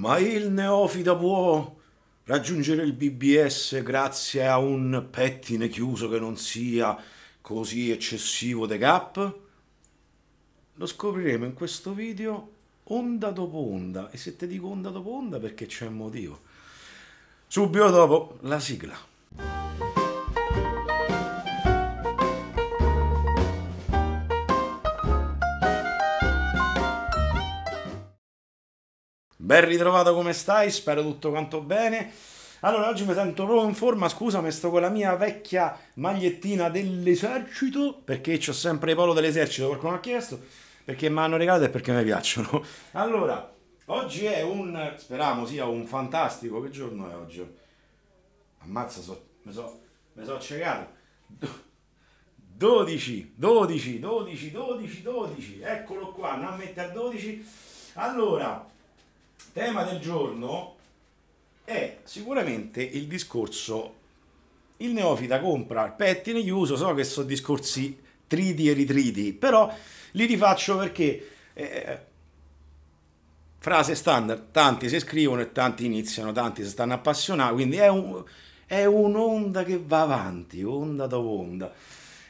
Ma il neofita può raggiungere il BBS grazie a un pettine chiuso che non sia così eccessivo de gap? Lo scopriremo in questo video onda dopo onda e se ti dico onda dopo onda perché c'è un motivo. Subito dopo la sigla. Ben ritrovato come stai, spero tutto quanto bene. Allora, oggi mi sento proprio in forma, scusa, mi sto con la mia vecchia magliettina dell'esercito, perché ho sempre i polo dell'esercito, qualcuno ha chiesto, perché mi hanno regalato e perché mi piacciono. Allora, oggi è un, speriamo sia un fantastico, che giorno è oggi? Ammazza, so, mi sono mi so accecato. 12, 12, 12, 12, 12, eccolo qua, andiamo a mettere 12. Allora, tema del giorno è sicuramente il discorso il neofita compra il pettine chiuso, so che sono discorsi triti e ritriti, però li rifaccio perché eh, frase standard, tanti si scrivono e tanti iniziano, tanti si stanno appassionando, quindi è, un, è un'onda che va avanti, onda dopo onda,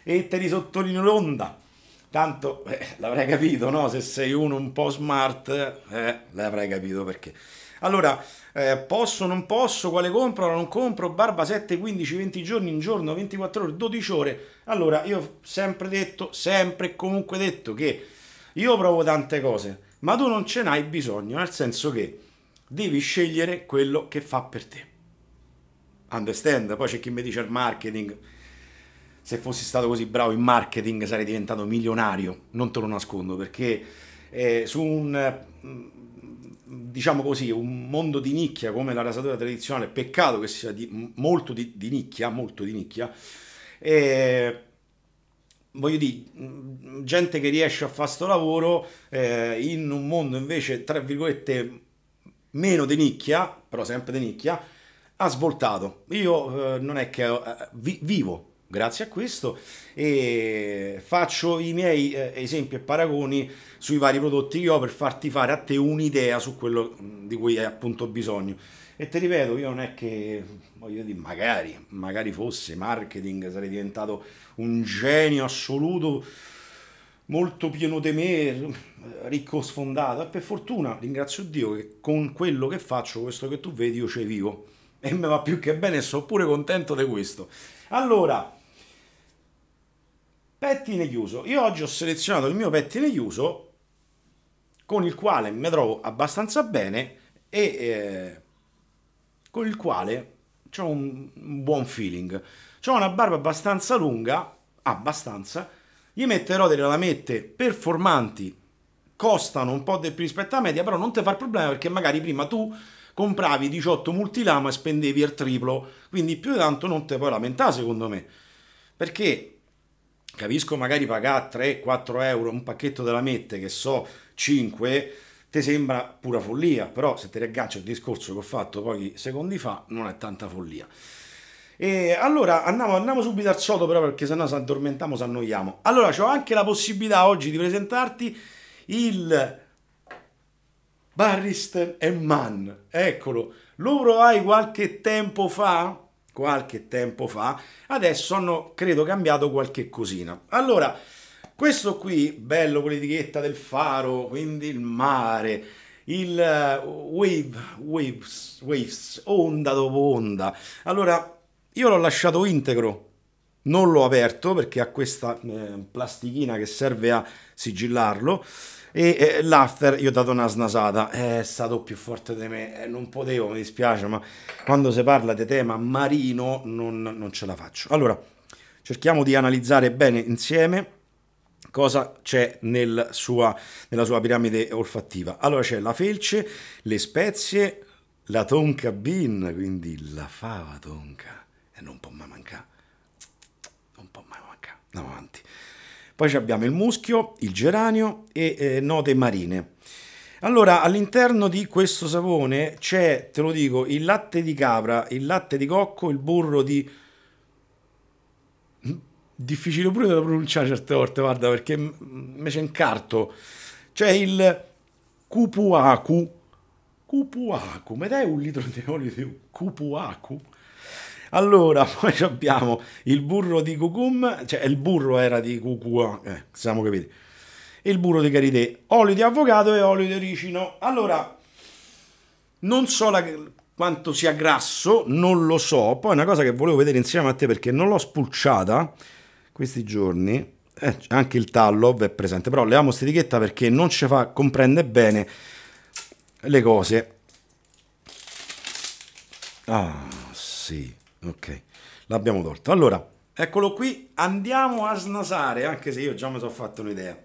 e te li sottolineo l'onda Tanto eh, l'avrai capito, no? Se sei uno un po' smart, eh, l'avrei capito perché. Allora, eh, posso, non posso, quale compro, non compro, barba 7, 15, 20 giorni in giorno, 24 ore, 12 ore. Allora, io ho sempre detto, sempre e comunque detto che io provo tante cose, ma tu non ce n'hai bisogno, nel senso che devi scegliere quello che fa per te. Understand? Poi c'è chi mi dice il marketing se fossi stato così bravo in marketing sarei diventato milionario, non te lo nascondo, perché eh, su un, mm, diciamo così, un mondo di nicchia come la rasatura tradizionale, peccato che sia di, molto di, di, nicchia, molto di nicchia, eh, voglio dire, mm, gente che riesce a fare questo lavoro eh, in un mondo invece, tra virgolette, meno di nicchia, però sempre di nicchia, ha svoltato. Io eh, non è che eh, vi, vivo grazie a questo e faccio i miei eh, esempi e paragoni sui vari prodotti che ho per farti fare a te un'idea su quello mm, di cui hai appunto bisogno e ti ripeto io non è che voglio dire magari magari fosse marketing sarei diventato un genio assoluto molto pieno di me ricco sfondato e per fortuna ringrazio Dio che con quello che faccio questo che tu vedi io ci vivo e mi va più che bene e sono pure contento di questo allora Pettine chiuso. Io oggi ho selezionato il mio pettine chiuso con il quale mi trovo abbastanza bene e eh, con il quale ho un buon feeling. Ho una barba abbastanza lunga, abbastanza, gli metterò delle lamette performanti, costano un po' di più rispetto alla media, però non ti fa problema perché magari prima tu compravi 18 multilama e spendevi il triplo, quindi più di tanto non te puoi lamentare secondo me, perché capisco magari pagare 3-4 euro un pacchetto della Mette che so 5 ti sembra pura follia, però se ti riaggancio il discorso che ho fatto pochi secondi fa non è tanta follia. E allora andiamo, andiamo subito al sodo però perché sennò se addormentiamo, ci annoiamo. Allora ho anche la possibilità oggi di presentarti il Barrister Mann, eccolo, lo provai qualche tempo fa qualche tempo fa, adesso hanno credo cambiato qualche cosina. Allora, questo qui, bello con l'etichetta del faro, quindi il mare, il eh, wave, waves, waves, onda dopo onda. Allora, io l'ho lasciato integro non l'ho aperto perché ha questa eh, plastichina che serve a sigillarlo e eh, l'after gli ho dato una snasata è stato più forte di me eh, non potevo mi dispiace ma quando si parla di tema marino non, non ce la faccio allora cerchiamo di analizzare bene insieme cosa c'è nel sua, nella sua piramide olfattiva allora c'è la felce le spezie la tonka bean quindi la fava tonka e non può mai mancare avanti. Poi abbiamo il muschio, il geranio e eh, note marine. Allora, all'interno di questo sapone c'è, te lo dico, il latte di capra, il latte di cocco, il burro di... Mm, difficile pure da pronunciare certe volte, guarda, perché invece incarto. C'è il cupuacu. Cupuacu, ma dai un litro di olio di cupuacu? Allora, poi abbiamo il burro di Cucum, cioè il burro era di Cucua, eh, siamo capiti. Il burro di Caridè, olio di avocado e olio di origino. Allora, non so la, quanto sia grasso, non lo so. Poi una cosa che volevo vedere insieme a te perché non l'ho spulciata questi giorni. Eh, anche il tallo è presente, però leviamo questa etichetta perché non ci fa comprendere bene le cose. Ah, sì ok l'abbiamo tolto allora eccolo qui andiamo a snasare anche se io già mi sono fatto un'idea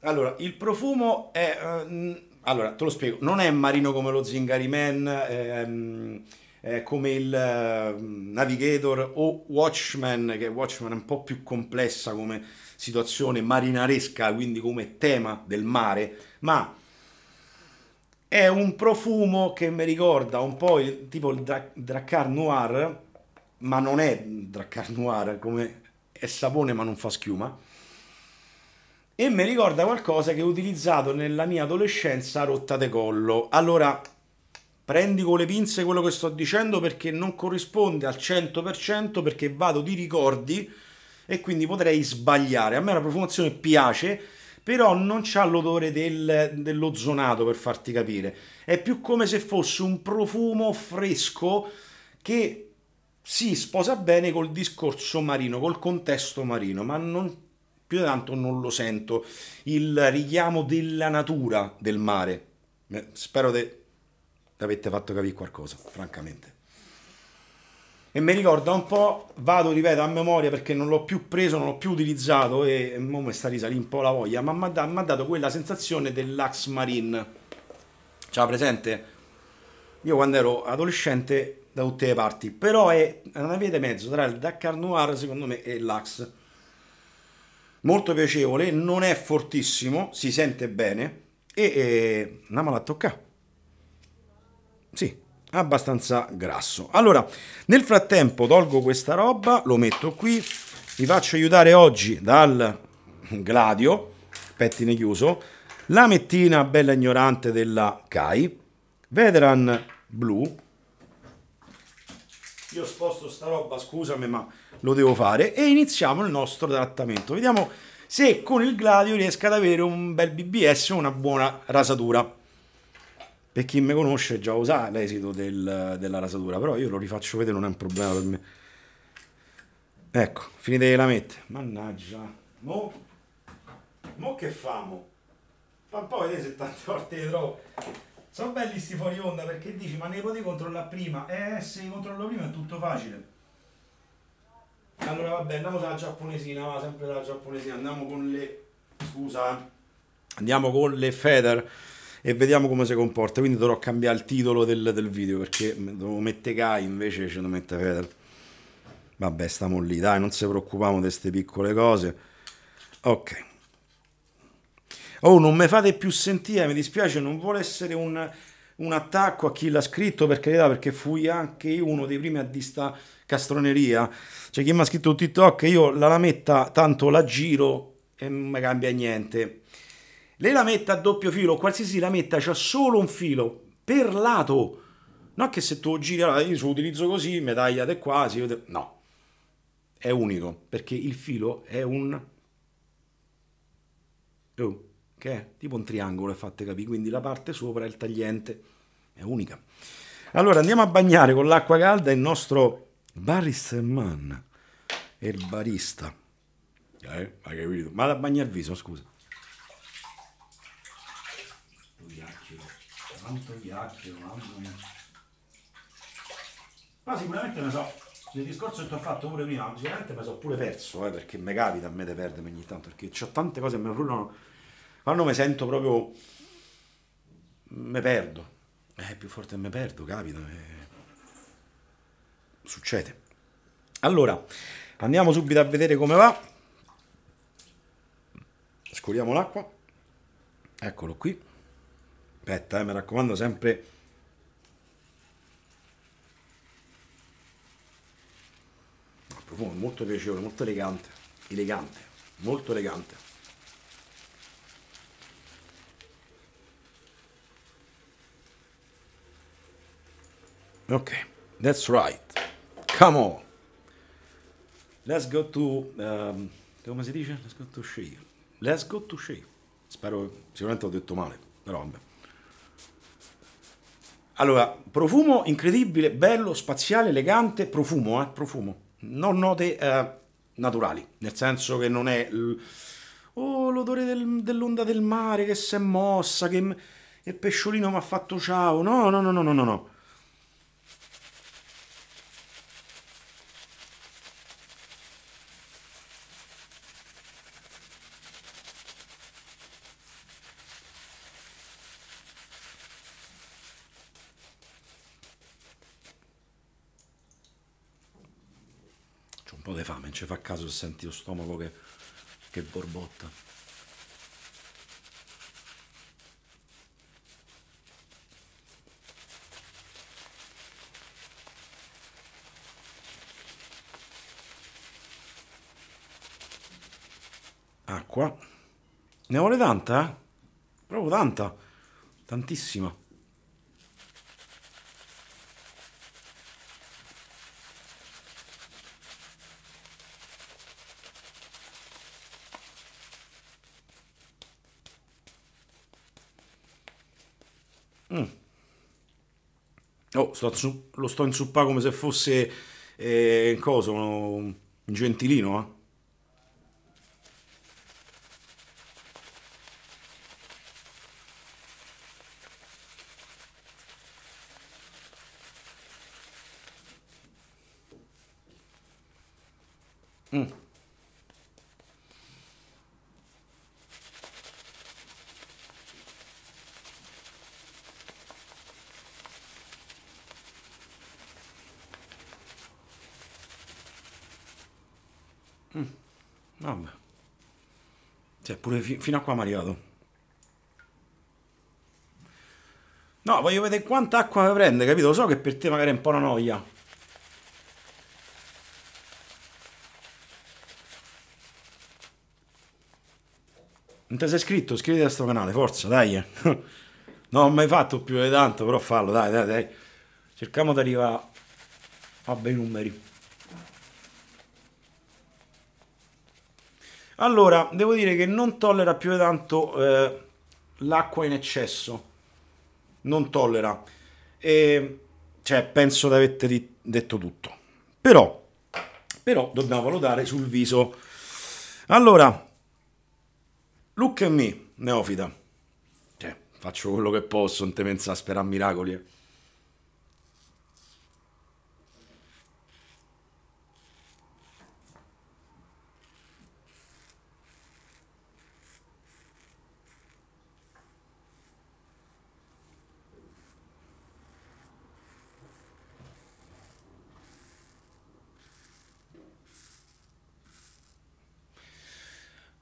allora il profumo è eh, allora te lo spiego non è marino come lo zingari man ehm, eh, come il eh, Navigator o Watchman, che Watchman è un po' più complessa come situazione marinaresca, quindi come tema del mare, ma è un profumo che mi ricorda un po' il, tipo il Drac- Dracar Noir, ma non è Dracar Noir, come è sapone ma non fa schiuma. E mi ricorda qualcosa che ho utilizzato nella mia adolescenza a rotta de collo. Allora, prendi con le pinze quello che sto dicendo perché non corrisponde al 100% perché vado di ricordi e quindi potrei sbagliare. A me la profumazione piace, però non c'ha l'odore del, dell'ozonato per farti capire, è più come se fosse un profumo fresco che si sposa bene col discorso marino, col contesto marino, ma non, più di tanto non lo sento, il richiamo della natura del mare. Spero di avete fatto capire qualcosa, francamente e mi ricorda un po', vado, ripeto, a memoria perché non l'ho più preso, non l'ho più utilizzato e, e mo mi sta risalendo un po' la voglia, ma mi ha da, dato quella sensazione dell'Ax Marine. C'era presente? Io quando ero adolescente da tutte le parti, però è una via di mezzo tra il Dakar Noir secondo me e l'Ax. Molto piacevole, non è fortissimo, si sente bene e, e andiamola a toccare. Sì, abbastanza grasso. Allora, nel frattempo tolgo questa roba, lo metto qui, vi faccio aiutare oggi dal Gladio, pettine chiuso, la mettina bella ignorante della Kai, Veteran blu, io sposto sta roba, scusami ma lo devo fare, e iniziamo il nostro trattamento. Vediamo se con il Gladio riesco ad avere un bel BBS una buona rasatura. Per chi mi conosce già usa l'esito del, della rasatura, però io lo rifaccio vedere, non è un problema per me. Ecco, finite le lamette. Mannaggia. Mo, mo che famo? Ma poi vedete se tante volte li trovo. Sono belli sti fuori onda perché dici ma ne potevi controllare prima. Eh, se li controllo prima è tutto facile. Allora vabbè, andiamo dalla giapponesina, va sempre dalla giapponesina, andiamo con le... scusa, eh. andiamo con le feather e vediamo come si comporta. Quindi dovrò cambiare il titolo del, del video perché dovevo mettere Kai invece ce lo mette Fedel. Vabbè, stiamo lì, dai, non si preoccupiamo di queste piccole cose. Ok. Oh, non mi fate più sentire, mi dispiace, non vuole essere un, un attacco a chi l'ha scritto, per carità, perché fui anche io uno dei primi a dista castroneria. Cioè, chi mi ha scritto un TikTok, io la lametta tanto la giro e non mi cambia niente. Le lamette a doppio filo, qualsiasi lametta, c'ha solo un filo per lato. Non che se tu giri, allora io lo utilizzo così, mi tagliate qua, si vede... no. È unico, perché il filo è un... Oh, che è tipo un triangolo, è fate capire, quindi la parte sopra è il tagliente, è unica. Allora andiamo a bagnare con l'acqua calda il nostro barista baristerman, il barista. Eh, ma da bagnare il viso, scusa. quanto chiacchiero, mamma mia. Ma sicuramente ne so, nel discorso che ti ho fatto pure prima, sicuramente mi so pure perso, eh, perché mi capita a me di perdermi ogni tanto, perché ho tante cose che mi frullano, quando mi sento proprio, mi perdo, eh, più forte mi perdo, capita, eh. succede. Allora, andiamo subito a vedere come va, scuriamo l'acqua, eccolo qui aspetta eh, mi raccomando sempre il profumo è molto piacevole molto elegante elegante molto elegante ok that's right come on let's go to um, come si dice let's go to Shea. let's go to Shea. spero sicuramente ho detto male però vabbè allora, profumo incredibile, bello, spaziale, elegante, profumo, eh, profumo. Non note eh, naturali, nel senso che non è... Oh, l'odore del, dell'onda del mare che si è mossa, che il pesciolino mi ha fatto ciao. No, no, no, no, no, no. ci fa caso se senti lo stomaco che, che borbotta. Acqua. Ne vuole tanta, eh? Proprio tanta. Tantissima. Oh, sto, lo sto inzuppando come se fosse eh, coso, un gentilino, eh. Mm. Vabbè. Cioè, pure fi fino a qua mi è arrivato. No, voglio vedere quanta acqua mi prende, capito? Lo so che per te magari è un po' una noia. Non ti sei iscritto? Iscriviti a questo canale, forza, dai. non ho mai fatto più di tanto, però fallo, dai, dai, dai. Cerchiamo di arrivare a bei numeri. Allora, devo dire che non tollera più di tanto eh, l'acqua in eccesso. Non tollera. E, cioè, penso di aver detto tutto. Però, però dobbiamo valutare sul viso. Allora, look at me, neofita. Cioè, faccio quello che posso, non te pensa a sperare miracoli. Eh.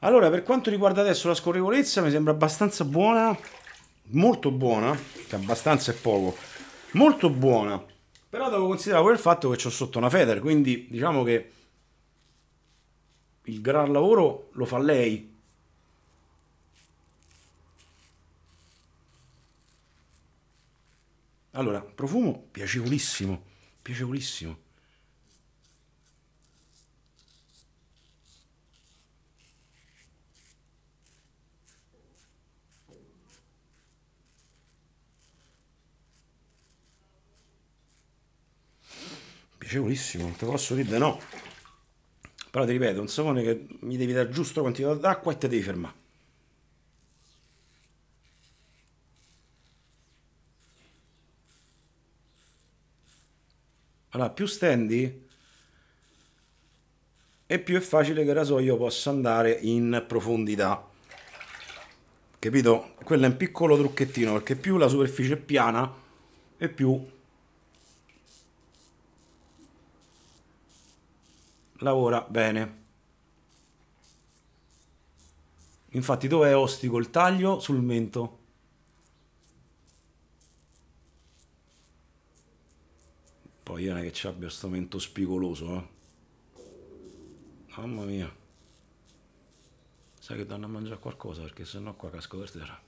Allora, per quanto riguarda adesso la scorrevolezza, mi sembra abbastanza buona, molto buona, che cioè abbastanza è poco, molto buona, però devo considerare quel fatto che ho sotto una feather, quindi diciamo che il gran lavoro lo fa lei. Allora, profumo piacevolissimo, piacevolissimo. piacevolissimo, non te posso dire di no. Però ti ripeto, un sapone che mi devi dare giusto quantità d'acqua e te devi fermare. Allora, più stendi e più è facile che il rasoio possa andare in profondità. Capito? Quello è un piccolo trucchettino perché più la superficie è piana e più lavora bene. Infatti dove è ostico il taglio? Sul mento. Poi io non è che ci abbia sto mento spigoloso, eh. Mamma mia. Sai che danno a mangiare qualcosa perché sennò qua casco per terra.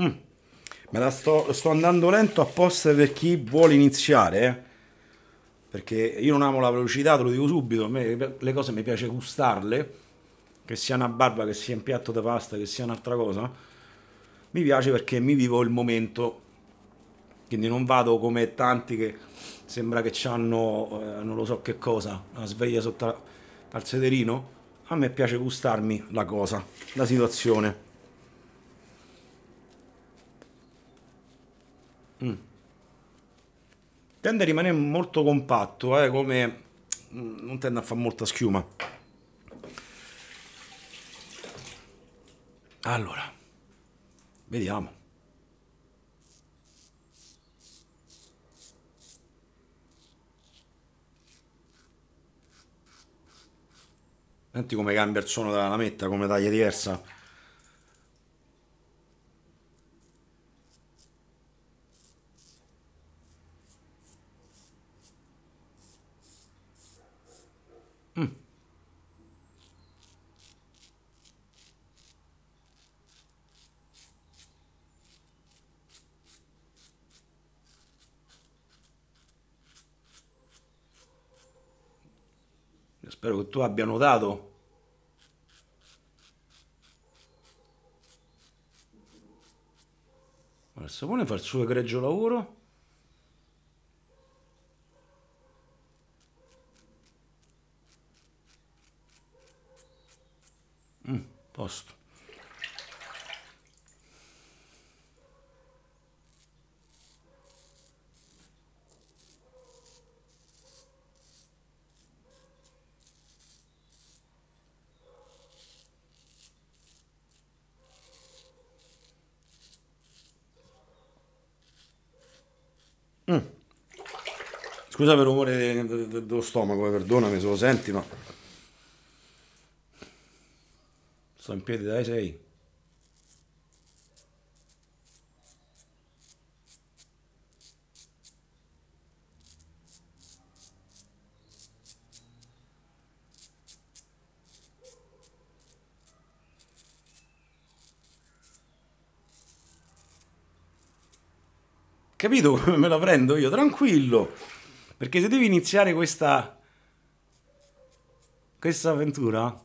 Mm. Me la sto, sto andando lento apposta per chi vuole iniziare, eh. perché io non amo la velocità, te lo dico subito, a me le cose mi piace gustarle, che sia una barba, che sia un piatto di pasta, che sia un'altra cosa, mi piace perché mi vivo il momento, quindi non vado come tanti che sembra che hanno, eh, non lo so che cosa, una sveglia sotto al sederino, a me piace gustarmi la cosa, la situazione. Mm. Tende a rimanere molto compatto, eh, come mm, non tende a fare molta schiuma. Allora, vediamo. Senti come cambia il suono della lametta, come taglia diversa. tu abbia notato. Il sapone fa il suo egregio lavoro. Mm, posto. Scusa per il dello stomaco, eh, perdonami se lo senti, ma... Sto in piedi, dai, sei. Capito come me la prendo io? Tranquillo. Perché se devi iniziare questa... questa avventura...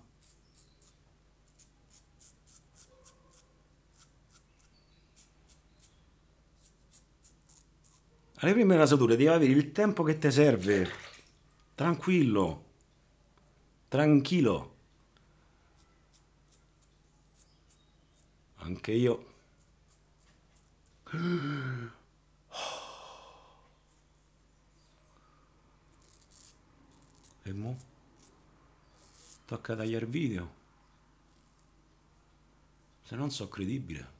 Alle prime rasature devi avere il tempo che ti serve. Tranquillo. Tranquillo. Anche io. E mo? Tocca tagliare video. Se non so credibile.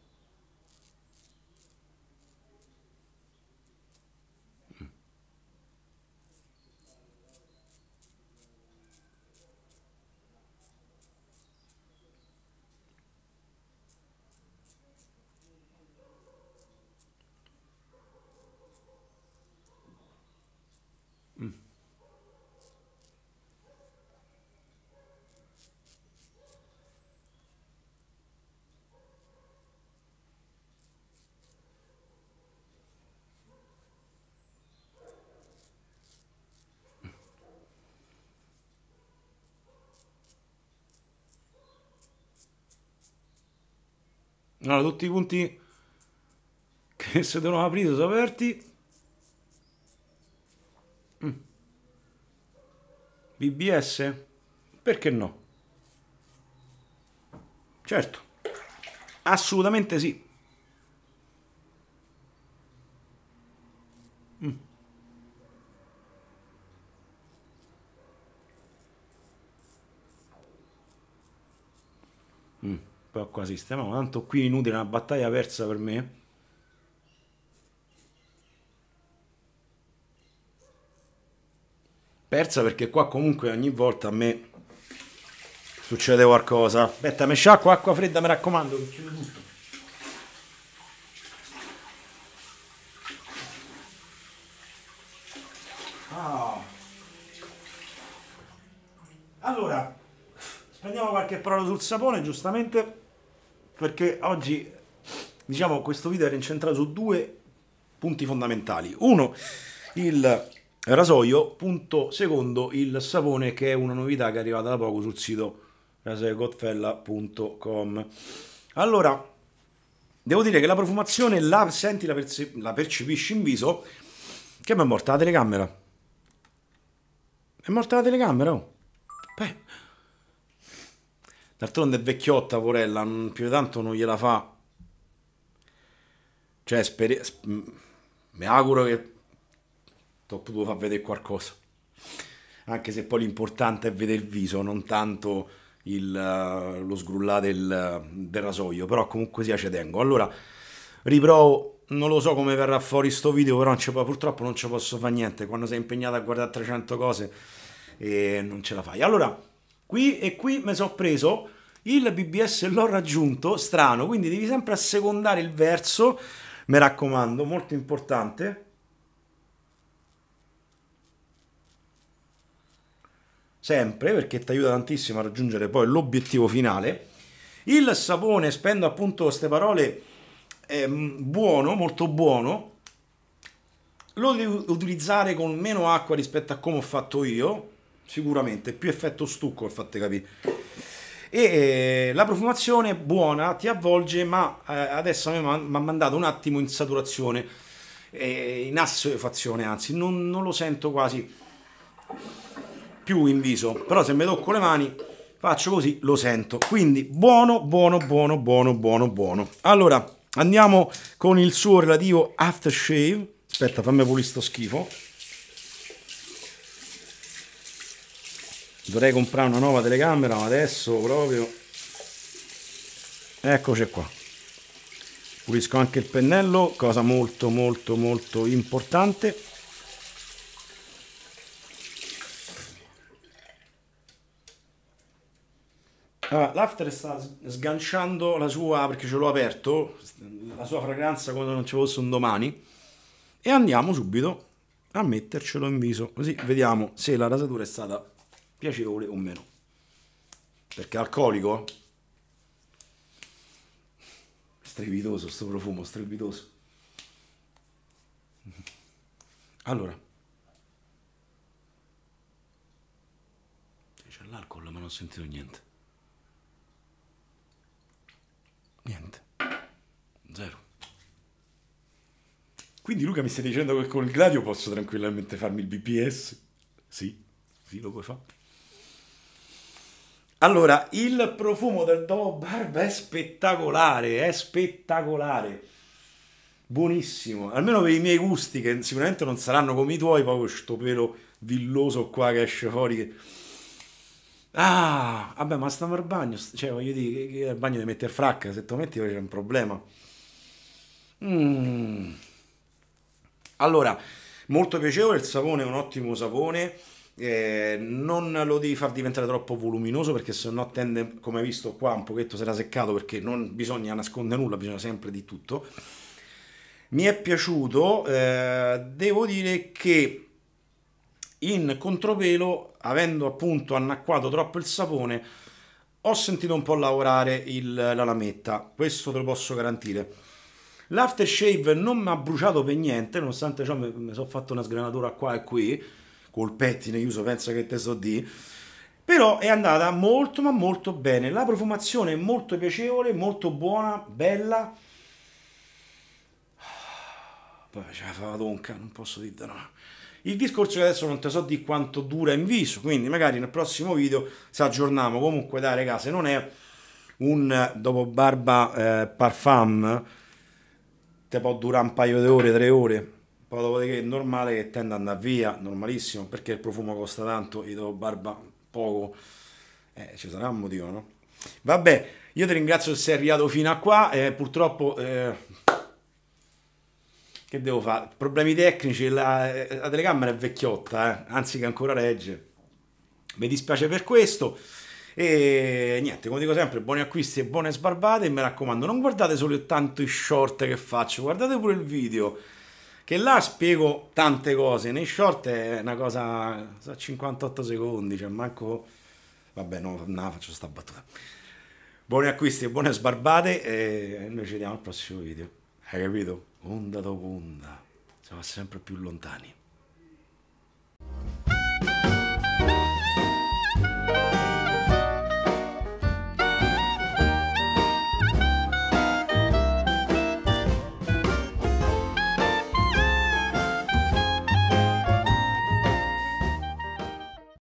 sono tutti i punti che si devono aprire, sono aperti. Mm. BBS? Perché no? Certo, assolutamente sì. poi qua sistemiamo tanto qui inutile una battaglia persa per me persa perché qua comunque ogni volta a me succede qualcosa aspetta mi sciacqua acqua fredda mi raccomando che chiudo tutto ah. allora prendiamo qualche parola sul sapone giustamente perché oggi, diciamo, questo video era incentrato su due punti fondamentali. Uno, il rasoio, punto secondo, il sapone, che è una novità che è arrivata da poco sul sito rasoiogotfella.com. Allora, devo dire che la profumazione la senti, la, perce la percepisci in viso, che mi è morta la telecamera. È morta la telecamera, oh. Beh... D'altronde è vecchiotta, Porella, più di tanto non gliela fa. Cioè, sper- mi auguro che ti ho potuto far vedere qualcosa. Anche se poi l'importante è vedere il viso, non tanto il, uh, lo sgrullare del, del, rasoio. Però comunque sia ci tengo. Allora, riprovo. Non lo so come verrà fuori sto video, però non purtroppo non ci posso fare niente. Quando sei impegnato a guardare 300 cose e eh, non ce la fai. Allora, qui e qui mi sono preso il BBS e l'ho raggiunto, strano, quindi devi sempre assecondare il verso, mi raccomando, molto importante. Sempre perché ti aiuta tantissimo a raggiungere poi l'obiettivo finale. Il sapone, spendo appunto queste parole, è ehm, buono, molto buono. Lo devi utilizzare con meno acqua rispetto a come ho fatto io, sicuramente, più effetto stucco per fatte capire. E eh, la profumazione buona ti avvolge, ma eh, adesso mi ha mandato un attimo in saturazione, eh, in assuefazione, anzi, non, non lo sento quasi più in viso. Però se mi tocco le mani faccio così, lo sento. Quindi buono, buono, buono, buono, buono, buono. Allora, andiamo con il suo relativo aftershave. Aspetta, fammi pulire sto schifo. dovrei comprare una nuova telecamera ma adesso proprio eccoci qua pulisco anche il pennello cosa molto molto molto importante allora, l'after sta sganciando la sua perché ce l'ho aperto la sua fragranza quando non ci fosse un domani e andiamo subito a mettercelo in viso così vediamo se la rasatura è stata piacevole o meno. Perché alcolico? Strepitoso sto profumo, strepitoso. Allora. C'è l'alcol, ma non ho sentito niente. Niente. Zero. Quindi Luca mi stai dicendo che con il Gladio posso tranquillamente farmi il BPS? Sì, sì, lo puoi fare. Allora, il profumo del Dovo Barba è spettacolare, è spettacolare. Buonissimo, almeno per i miei gusti, che sicuramente non saranno come i tuoi, proprio questo pelo villoso qua che esce fuori. Che... Ah, vabbè, ma stiamo al bagno, cioè voglio dire, che al bagno devi mettere fracca, se te lo metti c'è un problema. Mm. Allora, molto piacevole, il sapone è un ottimo sapone eh, non lo devi far diventare troppo voluminoso perché sennò tende, come hai visto qua, un pochetto si era seccato perché non bisogna nascondere nulla, bisogna sempre di tutto. Mi è piaciuto, eh, devo dire che in controvelo, avendo appunto annacquato troppo il sapone, ho sentito un po' lavorare il, la lametta, questo te lo posso garantire. L'aftershave non mi ha bruciato per niente, nonostante ciò mi, mi sono fatto una sgranatura qua e qui, col pettine, io penso che te so di. Però è andata molto ma molto bene. La profumazione è molto piacevole, molto buona, bella. Poi c'è la fa tonca, non posso dire no. Il discorso che adesso non te so di quanto dura in viso, quindi magari nel prossimo video se aggiorniamo. Comunque dai ragazzi, non è un dopo barba eh, parfum, te può durare un paio di ore, tre ore poi dopodiché è normale che tenda ad andare via, normalissimo, perché il profumo costa tanto, io do barba poco, eh, ci sarà un motivo, no? Vabbè, io ti ringrazio se sei arrivato fino a qua, eh, purtroppo... Eh, che devo fare? Problemi tecnici, la, la telecamera è vecchiotta, eh, anzi che ancora regge. Mi dispiace per questo. E niente, come dico sempre, buoni acquisti e buone sbarbate. E mi raccomando, non guardate solo tanto i short che faccio, guardate pure il video. Che là spiego tante cose. Nei short è una cosa. So 58 secondi, cioè manco. Vabbè, no, no faccio sta battuta. Buoni acquisti e buone sbarbate. E noi ci vediamo al prossimo video. Hai capito? Onda dopo onda. Siamo sempre più lontani.